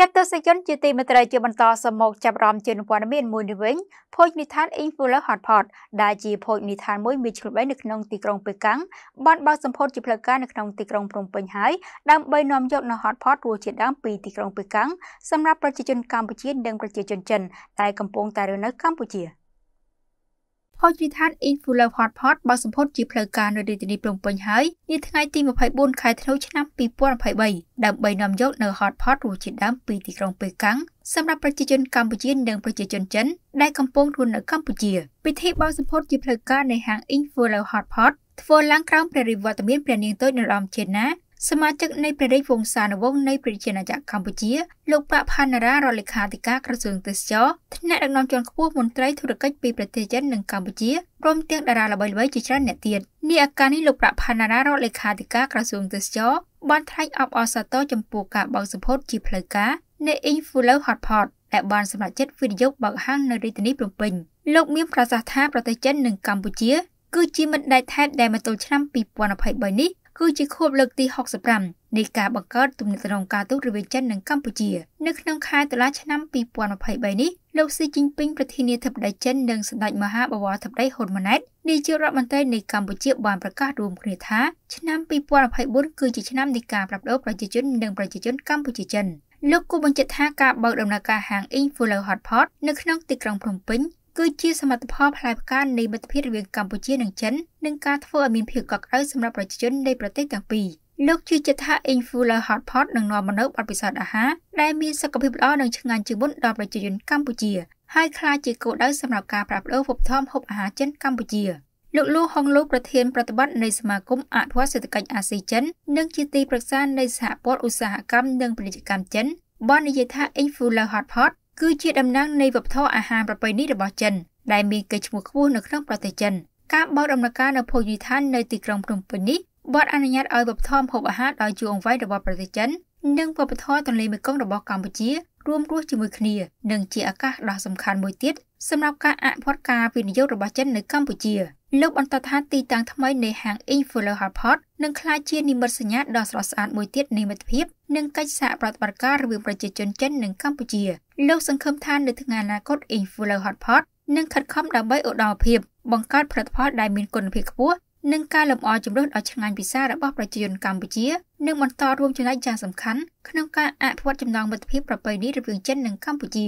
ចាប់ទស្សនិកជនជាទីមេត្រីជាបន្តសមកចាប់រំជាព័ត៌មានមួយនេះវិញភោជនីយដ្ឋាន Infuler Hotpot ដែលជាភោជនីយដ្ឋានមួយមានឈ្មោះបីនៅក្នុងទីក្រុងប៉េកាំងបានបើកសម្ពោធជាផ្លូវការនៅក្នុងទីក្រុងភ្នំពេញហើយដើម្បីនាំយកនៅ Hotpot រសជាតិដើមពីទីក្រុងប៉េកាំងសម្រាប់ប្រជាជនកម្ពុជានិងប្រជាជនចិនដែលកំពុងតែរស់នៅកម្ពុជា។ភោជនីយដ្ឋាន Inflow Hotpot បើសម្ពោធជាផ្លូវការនៅរាជធានីភ្នំពេញហើយនាថ្ងៃទី24ខែធ្នូឆ្នាំ2023ដើម្បីនាំយកនៅ Hotpot រសជាតិដើមពីទីក្រុងប៉េកាំងសម្រាប់ប្រជាជនកម្ពុជានិងប្រជាជនចិន ដែលកំពុងរស់នៅកម្ពុជាពិធីបើសម្ពោធជាផ្លូវការនៃហាង Inflow Hotpot ធ្វើឡើងក្រោមព្រះរាជវត្តមានព្រះនាងតូចនរោមចេណាសមាជិកនៃព្រះរាជវង្សានុវង្សនៃប្រជាណាចក្រកម្ពុជាលោកប្រាក់ផាណារ៉ារដ្ឋលេខាធិការក្រសួងទេសចរថ្នាក់ដឹកនាំជាន់ខ្ពស់មន្ត្រីធុរកិច្ចពីប្រទេសចិននិងកម្ពុជាព្រមទាំងតារាល្បីៗជាច្រើនអ្នកទៀតនេះអាការនេះលោកប្រាក់ផាណារ៉ារដ្ឋលេខាធិការក្រសួងទេសចរបានថ្លែងអបអរសាទរចំពោះការបើកសម្ពោធជាផ្លូវការនៃ Inflow Hotpot ដែលបានសម្រេចចិត្តវិនិយោគបើកហាងនៅរាជធានីភ្នំពេញលោកមានប្រសាសន៍ថាប្រទេសចិននិងកម្ពុជា គឺជាមិត្តដៃថែបដែលមកទល់ឆ្នាំ2023នេះគឺជាខួបលើកទី65នៃការបង្កើតទំនាក់ទំនងការទូតរវាងចិននិងកម្ពុជា នៅក្នុងខែតុលាឆ្នាំ2023នេះលោកស៊ីជីនពីងប្រធានាធិបតីចិននិងសម្ដេចមហាបវរធិបតីហ៊ុនម៉ាណែតនាយករដ្ឋមន្ត្រីនៃកម្ពុជាបានប្រកាសរួមគ្នាថាឆ្នាំ2024គឺជាឆ្នាំនៃការប្រដូរប្រជាជននិងប្រជាជនកម្ពុជាចិនលោកគូបញ្ជាក់ថាការបើកដំណើរការហាង Infulo Hotpot នៅក្នុងទីក្រុងភ្នំពេញគឺជាសមិទ្ធផលផ្លែផ្កានៃមិត្តភាពរវាងកម្ពុជានិងចិននិងការធ្វើឲ្យមានភាពកក់ក្ដៅសម្រាប់ប្រជាជននៃប្រទេសទាំងពីរលោកជឿជាក់ថា Influencer Hotpot នឹងនាំមកនូវបទពិសោធន៍អាហារដែលមានសុខភាពល្អនិងឆ្ងាញ់ជាងមុនដល់ប្រជាជនកម្ពុជាហើយក្លាយជាគោលដៅសម្រាប់ការប្រាផ្ដវភពធំហូបអាហារចិនកម្ពុជាលោកលូហុងលូប្រធានប្រតិបត្តិនៃសមាគមអភិវឌ្ឍសេដ្ឋកិច្ចអាស៊ីចិននិងជាទីប្រឹក្សានៃសហព័ន្ធឧស្សាហកម្មនិងពាណិជ្ជកម្មចិនបាននិយាយថា Influencer Hotpot គឺជាតំណាងនៃវប្បធម៌អាហារប្រពៃណីរបស់ចិនដែលមានកេរ្តិ៍ឈ្មោះខ្ពស់នៅក្នុងប្រទេសចិនការបើកដំណើរការនៅភោជនីយដ្ឋាននៅទីក្រុងភ្នំពេញនេះបានអនុញ្ញាតឲ្យវប្បធម៌ម្ហូបអាហារដ៏យូរអង្វែងរបស់ប្រទេសចិននិងវប្បធម៌ទន្លេមេគង្គរបស់កម្ពុជារួមរស់ជាមួយគ្នានិងជាឱកាសដ៏សំខាន់មួយទៀតសម្រាប់ការអភិវឌ្ឍការវិនិយោគរបស់ចិននៅកម្ពុជា។លោកបន្តថាទីតាំងថ្មីនៃហាង Infuller Harport នឹងក្លាយជានិមិត្តសញ្ញាដ៏ស្រស់ស្អាតមួយទៀតនៃមិត្តភាពនិងកិច្ចសហប្រតិបត្តិការរវាងប្រជាជនចិននិងកម្ពុជា លោកសង្ឃឹមថានៅថ្ងៃអនាគត Infuller Harport នឹងខិតខំដើម្បីឧត្តមភាពបង្កើតផលិតផលដែលមានគុណភាពខ្ពស់និងការលម្អជំរឿនដ៏ឆ្ងាញ់ពិសារបស់ប្រជាជនកម្ពុជានិងបន្តរួមចំណែកយ៉ាងសំខាន់ក្នុងការអភិវឌ្ឍចំណងមិត្តភាពប្រពៃណីរវាងចិននិងកម្ពុជា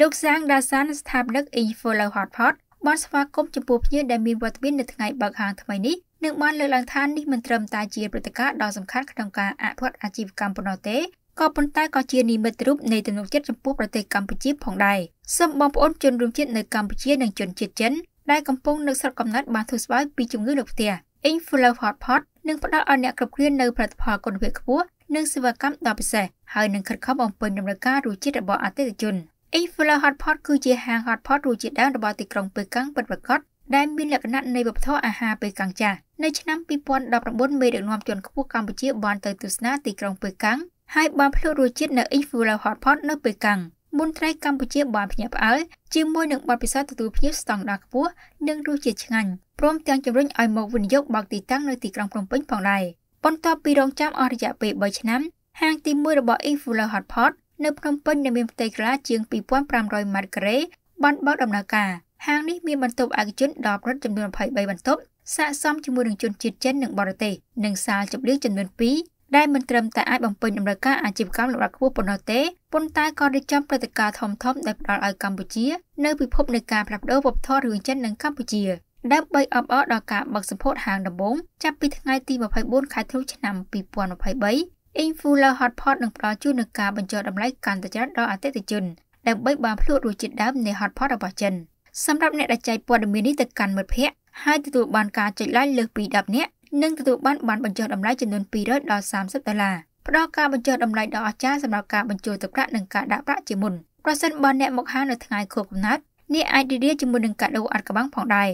លោកសាងដាសានស្ថាបនិក Infuller Hotpot បានស្វាគមន៍ចំពោះភ្ញៀវដែលមានវត្តមាននៅថ្ងៃបើកហាងថ្មីនេះនិងបានលើកឡើងថានេះមិនត្រឹមតែជាព្រឹត្តិការណ៍ដ៏សំខាន់ក្នុងការអភិវឌ្ឍអាជីវកម្មប៉ុណ្ណោះទេក៏ប៉ុន្តែក៏ជានិមិត្តរូបនៃទំនុកចិត្តចំពោះប្រទេសកម្ពុជាផងដែរសូមបងប្អូនជនរួមជាតិនៅកម្ពុជានិងជនជាតិចិនដែលកំពុងនៅស្រុកកំណើតបានធ្វើស្បើយពីជំងឺនៅផ្ទះ Inflow Hotpot នឹងផ្ដល់ឲ្យអ្នកគ្រប់គ្រានៅផលិតផលគុណភាពខ្ពស់និងសេវាកម្មដ៏ពិសេសហើយនឹងខិតខំបំពេញតម្រូវការរសជាតិរបស់អតិថិជន។ Infula Hotpot គឺជាហាង Hotpot រសជាតិដើមរបស់ទីក្រុងប៉េកាំងពិតប្រាកដដែលមានលក្ខណៈនៃវប្បធម៌អាហារប៉េកាំងចាស់នៅឆ្នាំ2019មេដឹកនាំជាន់ខ្ពស់កម្ពុជាបានទៅទស្សនាទីក្រុងប៉េកាំងហើយបានភ្លក់រសជាតិនៅ Infula Hotpot នៅប៉េកាំងមន្ត្រីកម្ពុជាបានភ្ញាក់ផ្អើលជាមួយនឹងបទពិសោធន៍ទទួលភ្ញៀវស្តង់ដារខ្ពស់និងរសជាតិឆ្ងាញ់ព្រមទាំងជំរុញឲ្យមកវិនិយោគបើកទីតាំងនៅទីក្រុងភ្នំពេញផងដែរបន្ទាប់ពីរងចាំអស់រយៈពេល3ឆ្នាំហាងទី1របស់ Infula Hotpot នៅភ្នំពេញដែលមានផ្ទៃក្រឡាជាង2500ម៉ែត្រការ៉េបានបើកដំណើរការហាងនេះមានបន្ទប់ឯកជន10រត់ចំនួន23បន្ទប់ស័ក្តិសមជាមួយនឹងជនជាតិចិននិងបរទេសនិងសាលជម្លៀសចំនួន2ដែលមិនត្រឹមតែអាចបំពេញតម្រូវការអាជីវកម្មលំដាប់ខ្ពស់ប៉ុណ្ណោះទេប៉ុន្តែក៏រៀបចំព្រឹត្តិការណ៍ធំៗដែលផ្ដល់ឲ្យកម្ពុជានៅពិភពនៃការផ្លាស់ប្ដូរវប្បធម៌រឿងចិននិងកម្ពុជាដើម្បីអបអរដល់ការបើកសម្ពោធហាងដំបងចាប់ពីថ្ងៃទី24ខែធ្នូឆ្នាំ2023 Infuler Hotpot នឹងផ្ដល់ជូននូវការបញ្ចុះតម្លៃកាន់តែច្រើនដល់អតិថិជនដើម្បីបានភ្លក់រសជាតិដើមនៃ Hotpot របស់ចិនសម្រាប់អ្នកដែលចែកព័ត៌មាននេះទៅកាន់មិត្តភ័ក្តិហើយទទួលបានការចុច like លើសពី10នាក់និងទទួលបានបានបញ្ចុះតម្លៃចំនួន200ដល់30ដុល្លារផ្ដល់ការបញ្ចុះតម្លៃដ៏អស្ចារ្យសម្រាប់ការបញ្ចូលទឹកប្រាក់និងការដាក់ប្រាក់ជាមុនប្រសិនបើអ្នកមកហាងនៅថ្ងៃខួបកំណើតអ្នកអាចរីករាយជាមួយនឹងកាដូអាត់កបាំងផងដែរ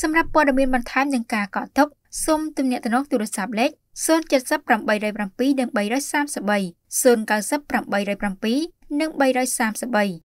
សម្រាប់ព័ត៌មានបន្ថែមនឹងការកក់ទុកសូមទំនាក់ទំនងទូរស័ព្ទលេខ070 807 333 090 807និង333